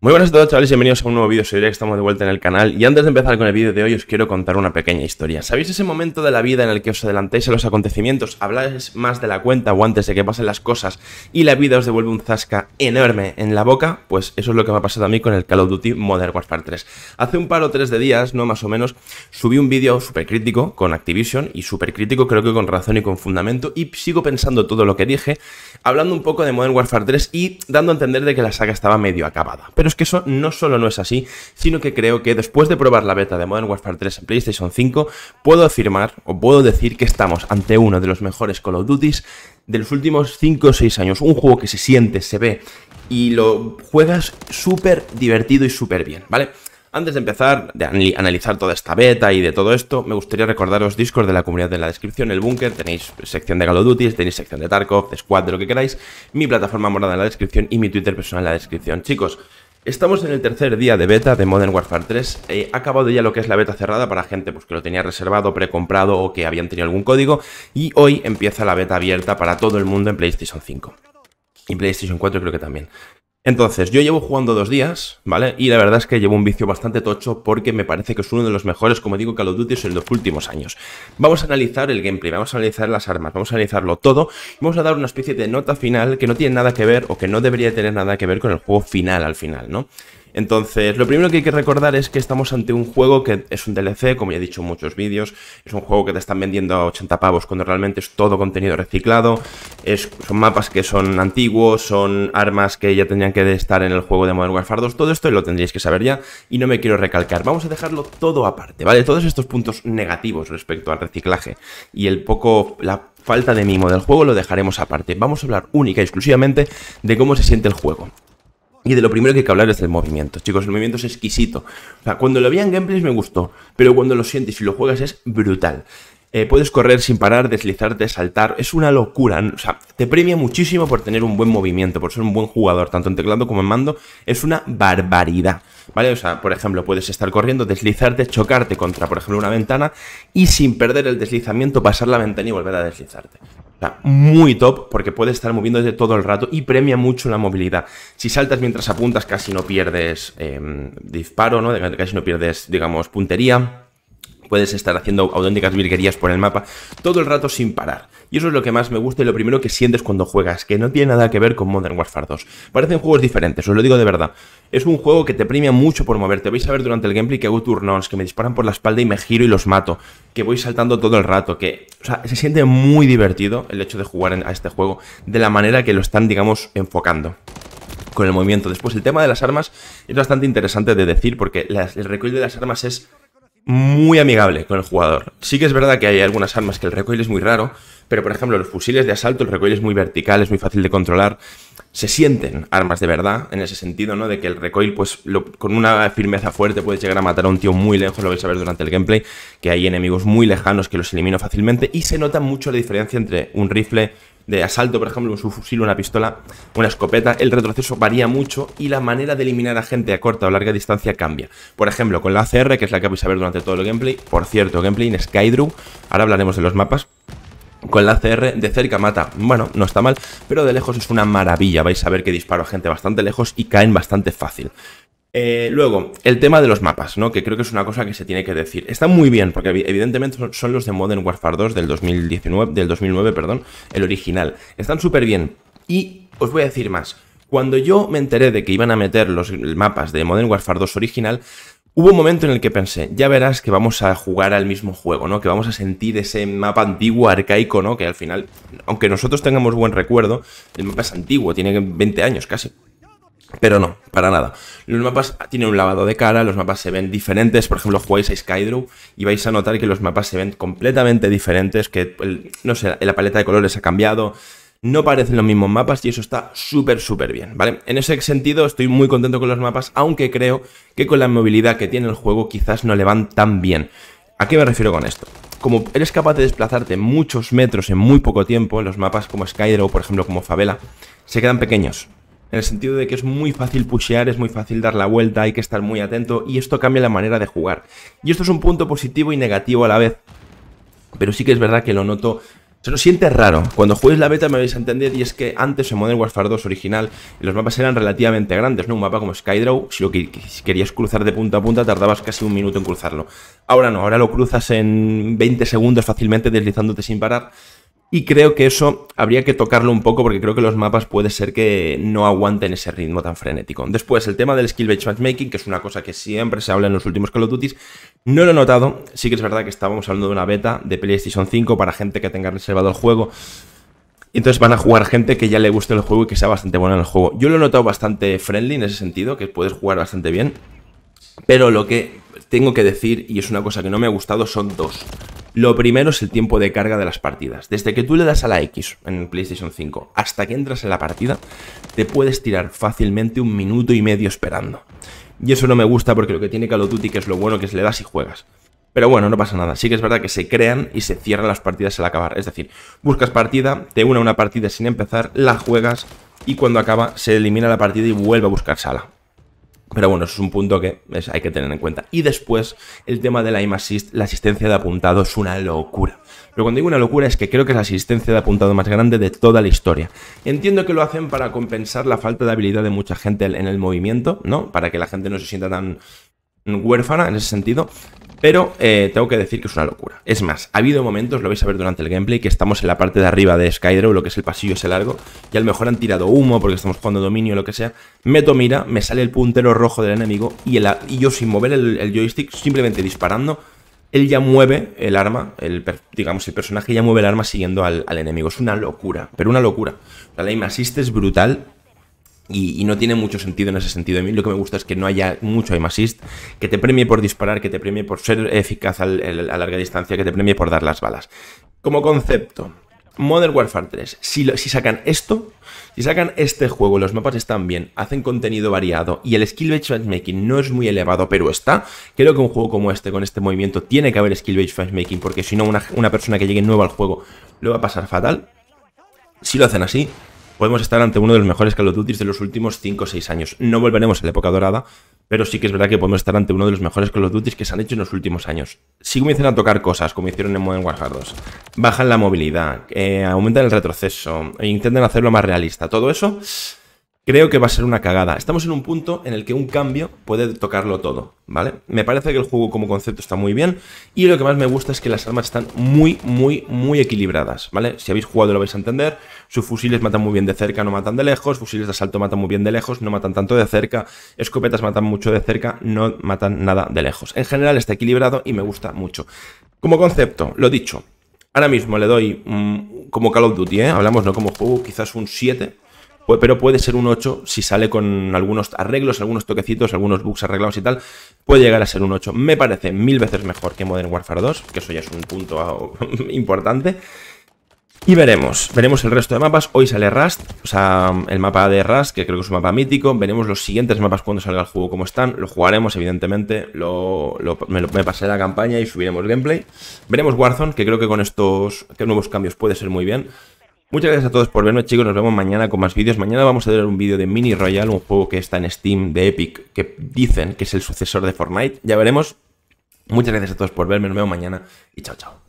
Muy buenas a todos chavales, bienvenidos a un nuevo vídeo, soy que estamos de vuelta en el canal y antes de empezar con el vídeo de hoy os quiero contar una pequeña historia. ¿Sabéis ese momento de la vida en el que os adelantáis a los acontecimientos, habláis más de la cuenta o antes de que pasen las cosas y la vida os devuelve un zasca enorme en la boca? Pues eso es lo que me ha pasado a mí con el Call of Duty Modern Warfare 3. Hace un par o tres de días, no más o menos, subí un vídeo súper crítico con Activision y súper crítico creo que con razón y con fundamento y sigo pensando todo lo que dije, hablando un poco de Modern Warfare 3 y dando a entender de que la saga estaba medio acabada. Pero es que eso no solo no es así, sino que creo que después de probar la beta de Modern Warfare 3 en PlayStation 5, puedo afirmar o puedo decir que estamos ante uno de los mejores Call of Duties de los últimos 5 o 6 años. Un juego que se siente, se ve y lo juegas súper divertido y súper bien, ¿vale? Antes de empezar, de analizar toda esta beta y de todo esto, me gustaría recordaros discos de la comunidad en la descripción, el búnker, tenéis sección de Call of Duty, tenéis sección de Tarkov, de Squad, de lo que queráis, mi plataforma morada en la descripción y mi Twitter personal en la descripción. Chicos, Estamos en el tercer día de beta de Modern Warfare 3. Eh, ha acabado ya lo que es la beta cerrada para gente pues, que lo tenía reservado, precomprado o que habían tenido algún código. Y hoy empieza la beta abierta para todo el mundo en PlayStation 5. Y PlayStation 4 creo que también. Entonces, yo llevo jugando dos días, ¿vale? Y la verdad es que llevo un vicio bastante tocho porque me parece que es uno de los mejores, como digo, Call of Duty en los últimos años. Vamos a analizar el gameplay, vamos a analizar las armas, vamos a analizarlo todo y vamos a dar una especie de nota final que no tiene nada que ver o que no debería tener nada que ver con el juego final al final, ¿no? Entonces, lo primero que hay que recordar es que estamos ante un juego que es un DLC, como ya he dicho en muchos vídeos, es un juego que te están vendiendo a 80 pavos cuando realmente es todo contenido reciclado, son mapas que son antiguos, son armas que ya tenían que estar en el juego de Modern Warfare 2, todo esto lo tendríais que saber ya y no me quiero recalcar, vamos a dejarlo todo aparte, ¿vale? Todos estos puntos negativos respecto al reciclaje y el poco, la falta de mimo del juego lo dejaremos aparte. Vamos a hablar única y exclusivamente de cómo se siente el juego. Y de lo primero que hay que hablar es del movimiento. Chicos, el movimiento es exquisito. O sea, cuando lo vi en gameplays me gustó, pero cuando lo sientes y lo juegas es brutal. Eh, puedes correr sin parar, deslizarte, saltar. Es una locura. O sea, te premia muchísimo por tener un buen movimiento, por ser un buen jugador, tanto en teclado como en mando. Es una barbaridad. ¿Vale? O sea, por ejemplo, puedes estar corriendo, deslizarte, chocarte contra, por ejemplo, una ventana y sin perder el deslizamiento, pasar la ventana y volver a deslizarte. O sea, muy top porque puedes estar moviéndote todo el rato y premia mucho la movilidad. Si saltas mientras apuntas, casi no pierdes em, disparo, ¿no? Casi no pierdes, digamos, puntería puedes estar haciendo auténticas virguerías por el mapa todo el rato sin parar. Y eso es lo que más me gusta y lo primero que sientes cuando juegas, que no tiene nada que ver con Modern Warfare 2. Parecen juegos diferentes, os lo digo de verdad. Es un juego que te premia mucho por moverte. Vais a ver durante el gameplay que hago turnos, que me disparan por la espalda y me giro y los mato, que voy saltando todo el rato, que o sea, se siente muy divertido el hecho de jugar a este juego de la manera que lo están, digamos, enfocando con el movimiento. Después, el tema de las armas es bastante interesante de decir porque el recoil de las armas es muy amigable con el jugador. Sí que es verdad que hay algunas armas que el recoil es muy raro, pero por ejemplo los fusiles de asalto, el recoil es muy vertical, es muy fácil de controlar. Se sienten armas de verdad, en ese sentido, ¿no? De que el recoil, pues con una firmeza fuerte puedes llegar a matar a un tío muy lejos, lo vais a ver durante el gameplay, que hay enemigos muy lejanos que los elimino fácilmente y se nota mucho la diferencia entre un rifle de asalto, por ejemplo, un subfusil, una pistola, una escopeta, el retroceso varía mucho y la manera de eliminar a gente a corta o larga distancia cambia. Por ejemplo, con la ACR, que es la que vais a ver durante todo el gameplay, por cierto, gameplay en Skydrew, ahora hablaremos de los mapas, con la CR de cerca mata, bueno, no está mal, pero de lejos es una maravilla, vais a ver que disparo a gente bastante lejos y caen bastante fácil. Eh, luego, el tema de los mapas, ¿no? Que creo que es una cosa que se tiene que decir. Están muy bien, porque evidentemente son los de Modern Warfare 2 del 2019, del 2009, perdón, el original. Están súper bien. Y os voy a decir más. Cuando yo me enteré de que iban a meter los mapas de Modern Warfare 2 original, Hubo un momento en el que pensé, ya verás que vamos a jugar al mismo juego, ¿no? Que vamos a sentir ese mapa antiguo, arcaico, ¿no? Que al final, aunque nosotros tengamos buen recuerdo, el mapa es antiguo, tiene 20 años casi. Pero no, para nada. Los mapas tienen un lavado de cara, los mapas se ven diferentes. Por ejemplo, jugáis a Skydrow y vais a notar que los mapas se ven completamente diferentes, que, no sé, la paleta de colores ha cambiado, no parecen los mismos mapas y eso está súper, súper bien, ¿vale? En ese sentido estoy muy contento con los mapas, aunque creo que con la movilidad que tiene el juego quizás no le van tan bien. ¿A qué me refiero con esto? Como eres capaz de desplazarte muchos metros en muy poco tiempo, los mapas como Skydrow, por ejemplo, como Favela, se quedan pequeños en el sentido de que es muy fácil pushear, es muy fácil dar la vuelta, hay que estar muy atento y esto cambia la manera de jugar. Y esto es un punto positivo y negativo a la vez, pero sí que es verdad que lo noto se lo siente raro. Cuando juegues la beta me vais a entender y es que antes en Modern Warfare 2 original los mapas eran relativamente grandes, ¿no? Un mapa como Skydraw, si lo querías cruzar de punta a punta tardabas casi un minuto en cruzarlo. Ahora no, ahora lo cruzas en 20 segundos fácilmente deslizándote sin parar y creo que eso habría que tocarlo un poco porque creo que los mapas puede ser que no aguanten ese ritmo tan frenético. Después, el tema del skill-based matchmaking, que es una cosa que siempre se habla en los últimos Call of Duty, no lo he notado. Sí que es verdad que estábamos hablando de una beta de PlayStation 5 para gente que tenga reservado el juego. Entonces van a jugar gente que ya le guste el juego y que sea bastante buena en el juego. Yo lo he notado bastante friendly en ese sentido, que puedes jugar bastante bien. Pero lo que tengo que decir, y es una cosa que no me ha gustado, son dos. Lo primero es el tiempo de carga de las partidas. Desde que tú le das a la X en el PlayStation 5 hasta que entras en la partida, te puedes tirar fácilmente un minuto y medio esperando. Y eso no me gusta porque lo que tiene Call of Duty, que es lo bueno que es le das y juegas. Pero bueno, no pasa nada. Sí que es verdad que se crean y se cierran las partidas al acabar. Es decir, buscas partida, te une una partida sin empezar, la juegas y cuando acaba se elimina la partida y vuelve a buscar sala. Pero bueno, eso es un punto que hay que tener en cuenta. Y después, el tema de la aim la asistencia de apuntado es una locura. Pero cuando digo una locura es que creo que es la asistencia de apuntado más grande de toda la historia. Entiendo que lo hacen para compensar la falta de habilidad de mucha gente en el movimiento, ¿no? Para que la gente no se sienta tan huérfana en ese sentido, pero eh, tengo que decir que es una locura. Es más, ha habido momentos, lo vais a ver durante el gameplay, que estamos en la parte de arriba de Skydrow, lo que es el pasillo ese largo, y a lo mejor han tirado humo porque estamos jugando dominio o lo que sea. Meto mira, me sale el puntero rojo del enemigo y, el, yo sin mover el, joystick, simplemente disparando, él ya mueve el arma, digamos el personaje ya mueve el arma siguiendo al, enemigo. Es una locura, pero una locura. La aim assist es brutal, y, no tiene mucho sentido en ese sentido. A mí lo que me gusta es que no haya mucho aim assist, que te premie por disparar, que te premie por ser eficaz a larga distancia, que te premie por dar las balas. Como concepto, Modern Warfare 3, si, si sacan esto, si sacan este juego, los mapas están bien, hacen contenido variado y el skill-based matchmaking no es muy elevado, pero está, creo que un juego como este, con este movimiento, tiene que haber skill-based matchmaking, porque si no, una, una persona que llegue nueva al juego lo va a pasar fatal. Si lo hacen así, podemos estar ante uno de los mejores Call of Duty de los últimos 5 o 6 años. No volveremos a la época dorada, pero sí que es verdad que podemos estar ante uno de los mejores Call of Duty que se han hecho en los últimos años. Si comienzan a tocar cosas, como hicieron en Modern Warfare 2, bajan la movilidad, eh, aumentan el retroceso, e intentan hacerlo más realista, todo eso Creo que va a ser una cagada. Estamos en un punto en el que un cambio puede tocarlo todo, ¿vale? Me parece que el juego como concepto está muy bien y lo que más me gusta es que las armas están muy, muy, muy equilibradas, ¿vale? Si habéis jugado lo vais a entender. Sus fusiles matan muy bien de cerca, no matan de lejos. Fusiles de asalto matan muy bien de lejos, no matan tanto de cerca. Escopetas matan mucho de cerca, no matan nada de lejos. En general está equilibrado y me gusta mucho. Como concepto, lo dicho. Ahora mismo le doy mm, como Call of Duty, ¿eh? Hablamos no como juego, quizás un 7 pero puede ser un 8 si sale con algunos arreglos, algunos toquecitos, algunos bugs arreglados y tal, puede llegar a ser un 8. Me parece mil veces mejor que Modern Warfare 2, que eso ya es un punto importante. Y veremos, veremos el resto de mapas. Hoy sale Rust, o sea, el mapa de Rust, que creo que es un mapa mítico. Veremos los siguientes mapas cuando salga el juego como están. Lo jugaremos, evidentemente. me, pasaré pasé la campaña y subiremos gameplay. Veremos Warzone, que creo que con estos nuevos cambios puede ser muy bien. Muchas gracias a todos por vernos, chicos. Nos vemos mañana con más vídeos. Mañana vamos a ver un vídeo de Mini Royal, un juego que está en Steam de Epic, que dicen que es el sucesor de Fortnite. Ya veremos. Muchas gracias a todos por verme. Nos vemos mañana y chao, chao.